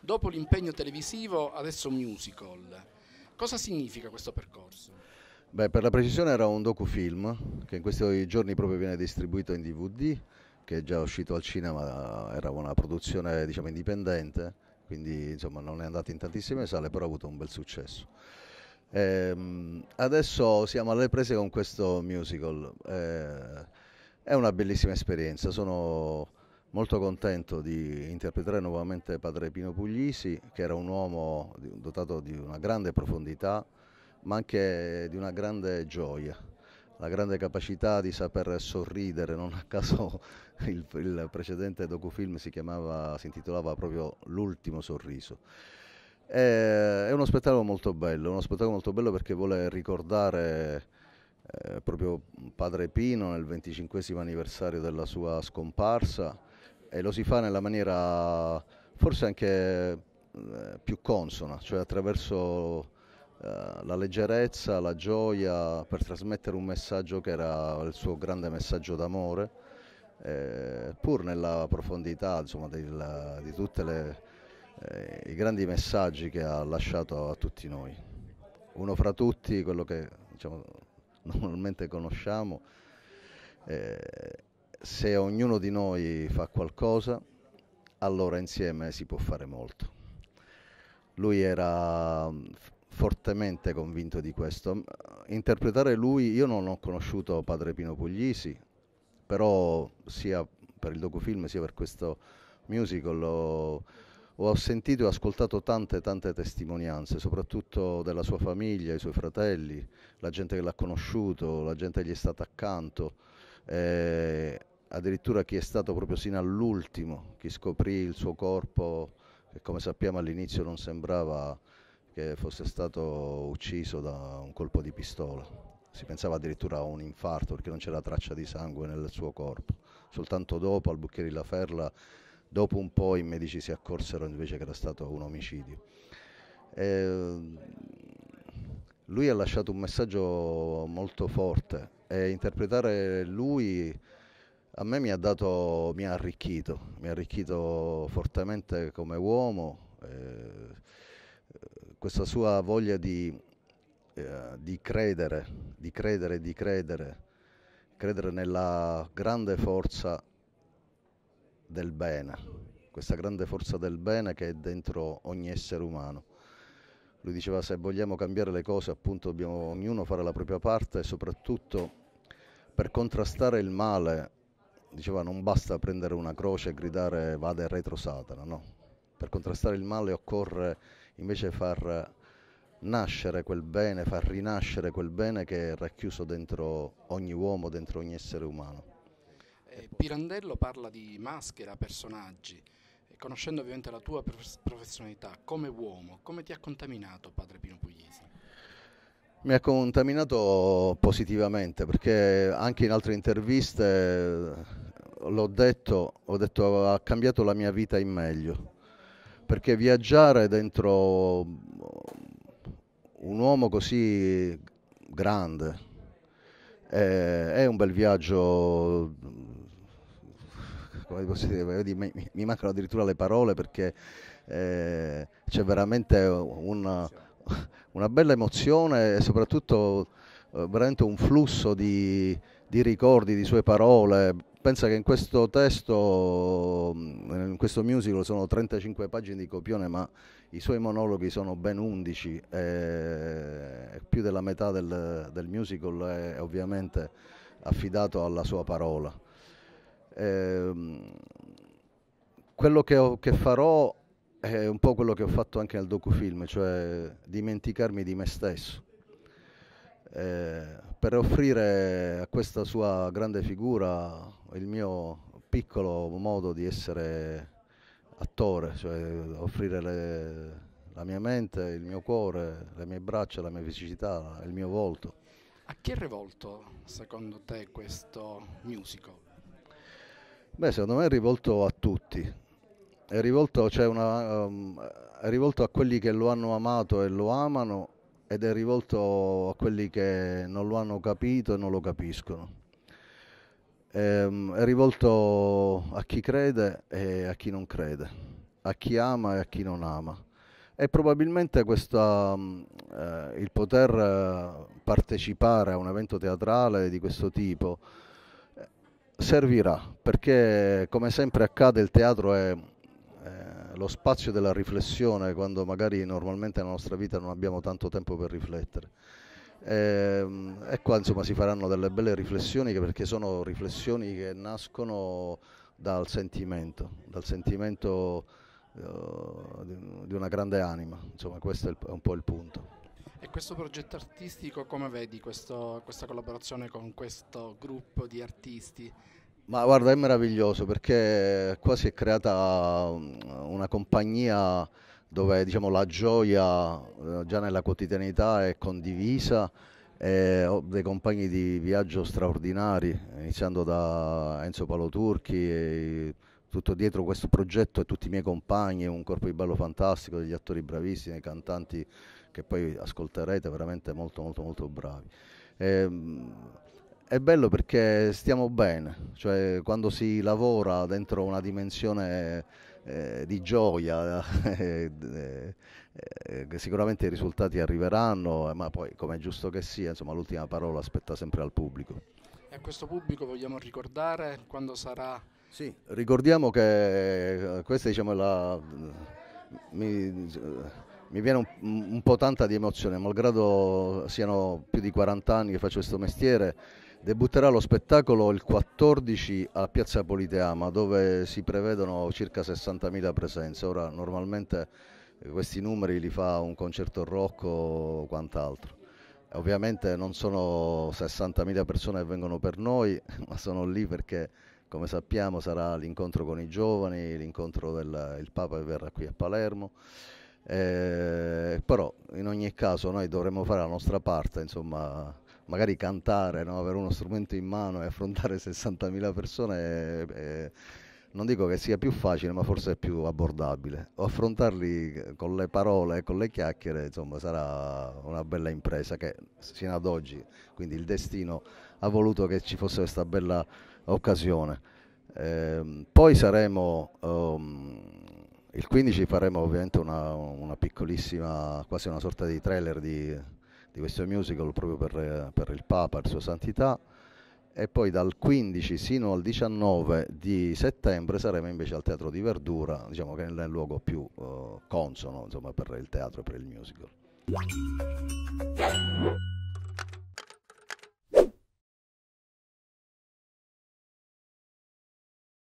Dopo l'impegno televisivo, adesso musical. Cosa significa questo percorso? Beh, per la precisione era un docufilm che in questi giorni proprio viene distribuito in DVD, che è già uscito al cinema, era una produzione diciamo, indipendente, quindi insomma, non è andato in tantissime sale, però ha avuto un bel successo. Eh, adesso siamo alle prese con questo musical. Eh, è una bellissima esperienza. Sono molto contento di interpretare nuovamente padre Pino Puglisi, che era un uomo dotato di una grande profondità, ma anche di una grande gioia. La grande capacità di saper sorridere, non a caso il, il precedente docufilm si, chiamava, si intitolava proprio L'ultimo sorriso. Eh, è uno spettacolo molto bello, uno spettacolo molto bello perché vuole ricordare eh, proprio padre Pino nel 25 anniversario della sua scomparsa e lo si fa nella maniera forse anche eh, più consona, cioè attraverso eh, la leggerezza, la gioia per trasmettere un messaggio che era il suo grande messaggio d'amore, eh, pur nella profondità insomma, del, di tutte le eh, i grandi messaggi che ha lasciato a tutti noi. Uno fra tutti, quello che diciamo, normalmente conosciamo, eh, se ognuno di noi fa qualcosa, allora insieme si può fare molto. Lui era mm, fortemente convinto di questo. Interpretare lui, io non ho conosciuto padre Pino Puglisi, però sia per il docufilm sia per questo musical ho sentito e ascoltato tante tante testimonianze, soprattutto della sua famiglia, i suoi fratelli, la gente che l'ha conosciuto, la gente che gli è stata accanto, eh, addirittura chi è stato proprio sino all'ultimo, chi scoprì il suo corpo, che come sappiamo all'inizio non sembrava che fosse stato ucciso da un colpo di pistola. Si pensava addirittura a un infarto perché non c'era traccia di sangue nel suo corpo. Soltanto dopo, al Bucchieri La Ferla, Dopo un po' i medici si accorsero invece che era stato un omicidio. Eh, lui ha lasciato un messaggio molto forte e interpretare lui a me mi ha, dato, mi ha arricchito, mi ha arricchito fortemente come uomo, eh, questa sua voglia di, eh, di credere, di credere, di credere, credere nella grande forza del bene, questa grande forza del bene che è dentro ogni essere umano. Lui diceva se vogliamo cambiare le cose appunto dobbiamo ognuno fare la propria parte e soprattutto per contrastare il male, diceva non basta prendere una croce e gridare vada retro Satana, no. Per contrastare il male occorre invece far nascere quel bene, far rinascere quel bene che è racchiuso dentro ogni uomo, dentro ogni essere umano. Eh, Pirandello parla di maschera, personaggi. E eh, conoscendo ovviamente la tua prof- professionalità come uomo, come ti ha contaminato padre Pino Pugliese? Mi ha contaminato positivamente perché anche in altre interviste eh, l'ho detto, ho detto ha cambiato la mia vita in meglio perché viaggiare dentro un uomo così grande è, è un bel viaggio come posso dire, mi, mi, mancano addirittura le parole perché eh, c'è veramente una, una, bella emozione e soprattutto eh, veramente un flusso di, di ricordi, di sue parole. Pensa che in questo testo, mm, in questo musical sono 35 pagine di copione, ma i suoi monologhi sono ben 11, eh, più della metà del, del musical è ovviamente affidato alla sua parola. Ehm, quello che, ho, che, farò è un po' quello che ho fatto anche nel docufilm, cioè dimenticarmi di me stesso. Eh, per offrire a questa sua grande figura il mio piccolo modo di essere attore, cioè offrire le, la mia mente, il mio cuore, le mie braccia, la mia fisicità, il mio volto. A chi è rivolto secondo te questo musical? Beh, secondo me è rivolto a tutti, è rivolto, cioè una, um, è rivolto a quelli che lo hanno amato e lo amano ed è rivolto a quelli che non lo hanno capito e non lo capiscono. Ehm, è rivolto a chi crede e a chi non crede, a chi ama e a chi non ama. E probabilmente questa, um, eh, il poter eh, partecipare a un evento teatrale di questo tipo servirà perché come sempre accade il teatro è, lo spazio della riflessione quando magari normalmente nella nostra vita non abbiamo tanto tempo per riflettere. E, ehm, e qua insomma si faranno delle belle riflessioni perché sono riflessioni che nascono dal sentimento, dal sentimento uh, di una grande anima, insomma questo è un po' il punto. E questo progetto artistico come vedi questo, questa collaborazione con questo gruppo di artisti? Ma guarda, è meraviglioso perché qua si è creata um, una compagnia dove diciamo, la gioia eh, già nella quotidianità è condivisa. E ho dei compagni di viaggio straordinari, iniziando da Enzo Paolo Turchi, tutto dietro questo progetto e tutti i miei compagni, un corpo di ballo fantastico, degli attori bravissimi, dei cantanti che poi ascolterete, veramente molto molto molto bravi. E, ehm, è bello perché stiamo bene, cioè quando si lavora dentro una dimensione eh, di gioia, eh, eh, eh, sicuramente i risultati arriveranno, eh, ma poi come è giusto che sia, insomma l'ultima parola aspetta sempre al pubblico. E a questo pubblico vogliamo ricordare quando sarà... Sì, ricordiamo che eh, questa diciamo è la... Mi, mi viene un, un, po' tanta di emozione, malgrado siano più di 40 anni che faccio questo mestiere. Debutterà lo spettacolo il 14 a Piazza Politeama dove si prevedono circa 60.000 presenze. Ora normalmente eh, questi numeri li fa un concerto rocco o quant'altro. Ovviamente non sono 60.000 persone che vengono per noi, ma sono lì perché come sappiamo sarà l'incontro con i giovani, l'incontro del Papa che verrà qui a Palermo. Eh, però in ogni caso noi dovremmo fare la nostra parte, insomma, magari cantare, no? avere uno strumento in mano e affrontare 60.000 persone. Eh, non dico che sia più facile, ma forse è più abbordabile. O affrontarli con le parole e con le chiacchiere, insomma, sarà una bella impresa che sino ad oggi, quindi il destino ha voluto che ci fosse questa bella occasione. Eh, poi saremo um, il 15 faremo ovviamente una, una piccolissima, quasi una sorta di trailer di, di questo musical proprio per, per il Papa, per Sua Santità e poi dal 15 sino al 19 di settembre saremo invece al Teatro di Verdura, diciamo che è il luogo più uh, consono insomma, per il teatro e per il musical.